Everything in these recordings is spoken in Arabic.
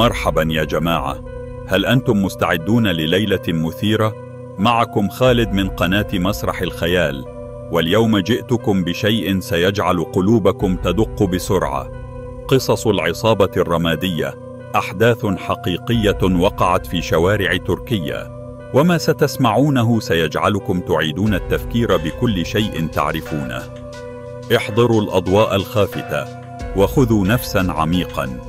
مرحبا يا جماعة هل أنتم مستعدون لليلة مثيرة؟ معكم خالد من قناة مسرح الخيال واليوم جئتكم بشيء سيجعل قلوبكم تدق بسرعة قصص العصابة الرمادية أحداث حقيقية وقعت في شوارع تركيا وما ستسمعونه سيجعلكم تعيدون التفكير بكل شيء تعرفونه احضروا الأضواء الخافتة وخذوا نفسا عميقاً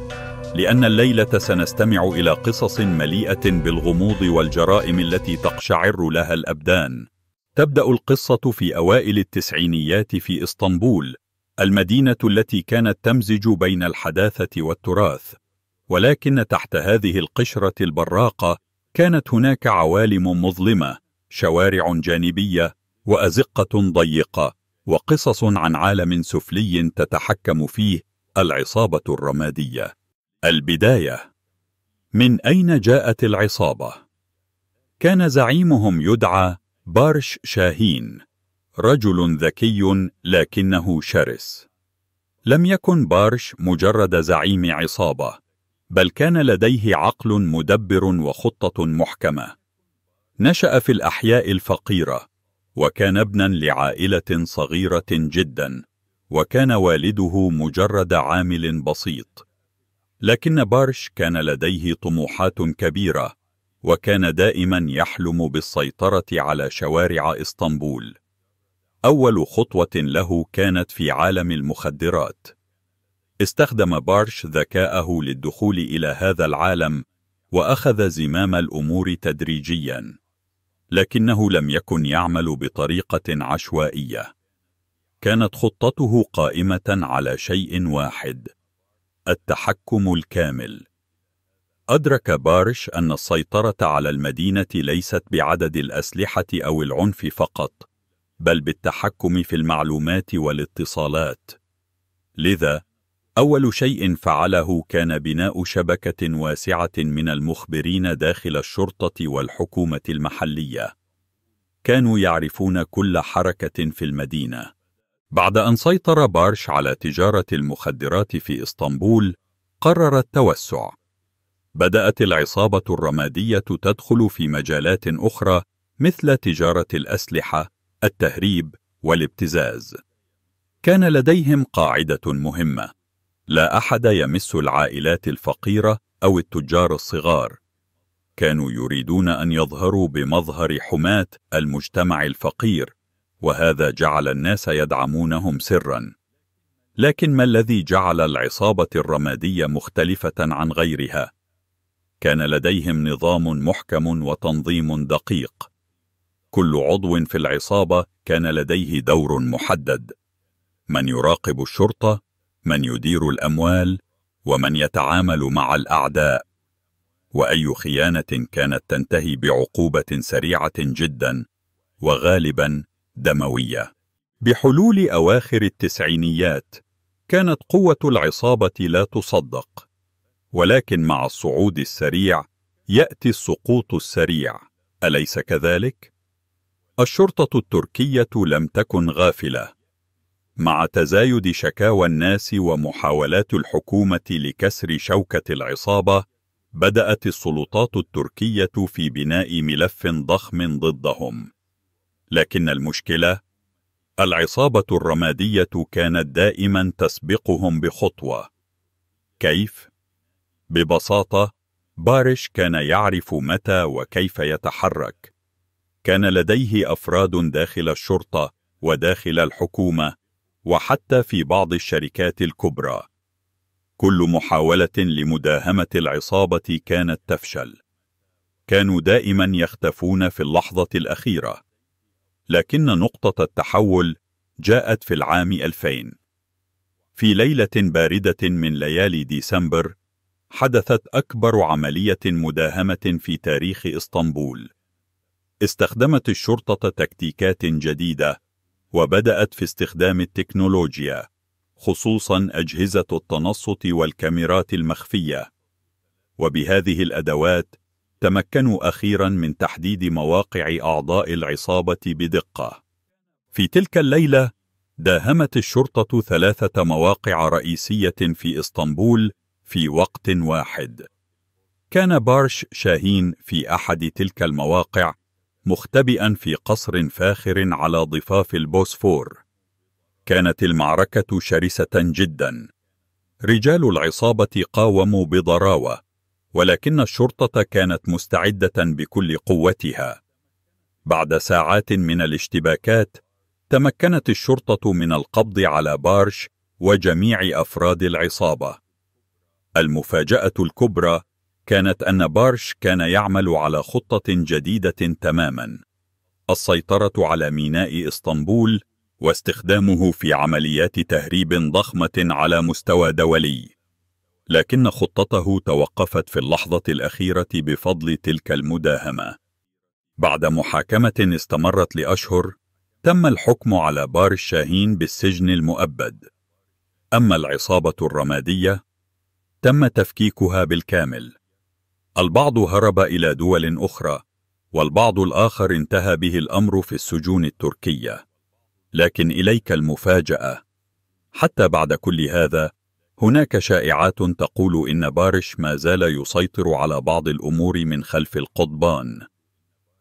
لأن الليلة سنستمع إلى قصص مليئة بالغموض والجرائم التي تقشعر لها الأبدان تبدأ القصة في أوائل التسعينيات في إسطنبول المدينة التي كانت تمزج بين الحداثة والتراث ولكن تحت هذه القشرة البراقة كانت هناك عوالم مظلمة شوارع جانبية وأزقة ضيقة وقصص عن عالم سفلي تتحكم فيه العصابة الرمادية البداية من أين جاءت العصابة؟ كان زعيمهم يدعى بارش شاهين رجل ذكي لكنه شرس لم يكن بارش مجرد زعيم عصابة بل كان لديه عقل مدبر وخطة محكمة نشأ في الأحياء الفقيرة وكان ابنا لعائلة صغيرة جدا وكان والده مجرد عامل بسيط لكن بارش كان لديه طموحات كبيرة وكان دائما يحلم بالسيطرة على شوارع إسطنبول أول خطوة له كانت في عالم المخدرات استخدم بارش ذكاءه للدخول إلى هذا العالم وأخذ زمام الأمور تدريجياً لكنه لم يكن يعمل بطريقة عشوائية كانت خطته قائمة على شيء واحد التحكم الكامل أدرك بارش أن السيطرة على المدينة ليست بعدد الأسلحة أو العنف فقط بل بالتحكم في المعلومات والاتصالات لذا أول شيء فعله كان بناء شبكة واسعة من المخبرين داخل الشرطة والحكومة المحلية كانوا يعرفون كل حركة في المدينة بعد أن سيطر بارش على تجارة المخدرات في إسطنبول قرر التوسع بدأت العصابة الرمادية تدخل في مجالات أخرى مثل تجارة الأسلحة، التهريب، والابتزاز كان لديهم قاعدة مهمة لا أحد يمس العائلات الفقيرة أو التجار الصغار كانوا يريدون أن يظهروا بمظهر حماة المجتمع الفقير وهذا جعل الناس يدعمونهم سراً لكن ما الذي جعل العصابة الرمادية مختلفة عن غيرها؟ كان لديهم نظام محكم وتنظيم دقيق كل عضو في العصابة كان لديه دور محدد من يراقب الشرطة، من يدير الأموال، ومن يتعامل مع الأعداء وأي خيانة كانت تنتهي بعقوبة سريعة جدا وغالبا الدموية بحلول أواخر التسعينيات كانت قوة العصابة لا تصدق ولكن مع الصعود السريع يأتي السقوط السريع أليس كذلك؟ الشرطة التركية لم تكن غافلة مع تزايد شكاوى الناس ومحاولات الحكومة لكسر شوكة العصابة بدأت السلطات التركية في بناء ملف ضخم ضدهم لكن المشكلة العصابة الرمادية كانت دائما تسبقهم بخطوة كيف؟ ببساطة بارش كان يعرف متى وكيف يتحرك كان لديه أفراد داخل الشرطة وداخل الحكومة وحتى في بعض الشركات الكبرى كل محاولة لمداهمة العصابة كانت تفشل كانوا دائما يختفون في اللحظة الأخيرة لكن نقطة التحول جاءت في العام 2000 في ليلة باردة من ليالي ديسمبر حدثت أكبر عملية مداهمة في تاريخ إسطنبول استخدمت الشرطة تكتيكات جديدة وبدأت في استخدام التكنولوجيا خصوصا أجهزة التنصت والكاميرات المخفية وبهذه الأدوات تمكنوا أخيرا من تحديد مواقع أعضاء العصابة بدقة في تلك الليلة داهمت الشرطة ثلاثة مواقع رئيسية في إسطنبول في وقت واحد كان بارش شاهين في أحد تلك المواقع مختبئا في قصر فاخر على ضفاف البوسفور كانت المعركة شرسة جدا رجال العصابة قاوموا بضراوة ولكن الشرطة كانت مستعدة بكل قوتها. بعد ساعات من الاشتباكات، تمكنت الشرطة من القبض على بارش وجميع أفراد العصابة. المفاجأة الكبرى كانت أن بارش كان يعمل على خطة جديدة تماما السيطرة على ميناء إسطنبول واستخدامه في عمليات تهريب ضخمة على مستوى دولي لكن خطته توقفت في اللحظة الأخيرة بفضل تلك المداهمة. بعد محاكمة استمرت لأشهر، تم الحكم على بار الشاهين بالسجن المؤبد. أما العصابة الرمادية، تم تفكيكها بالكامل. البعض هرب إلى دول أخرى، والبعض الآخر انتهى به الأمر في السجون التركية. لكن إليك المفاجأة. حتى بعد كل هذا، هناك شائعات تقول إن بارش ما زال يسيطر على بعض الأمور من خلف القضبان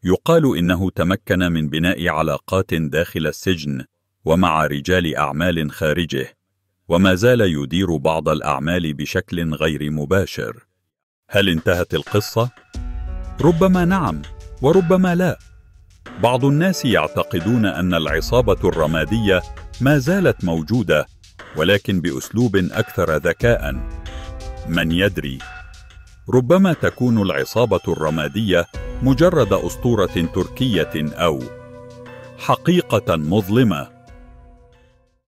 يقال إنه تمكن من بناء علاقات داخل السجن ومع رجال أعمال خارجه وما زال يدير بعض الأعمال بشكل غير مباشر هل انتهت القصة؟ ربما نعم وربما لا بعض الناس يعتقدون أن العصابة الرمادية ما زالت موجودة ولكن بأسلوب أكثر ذكاء من يدري ربما تكون العصابة الرمادية مجرد أسطورة تركية أو حقيقة مظلمة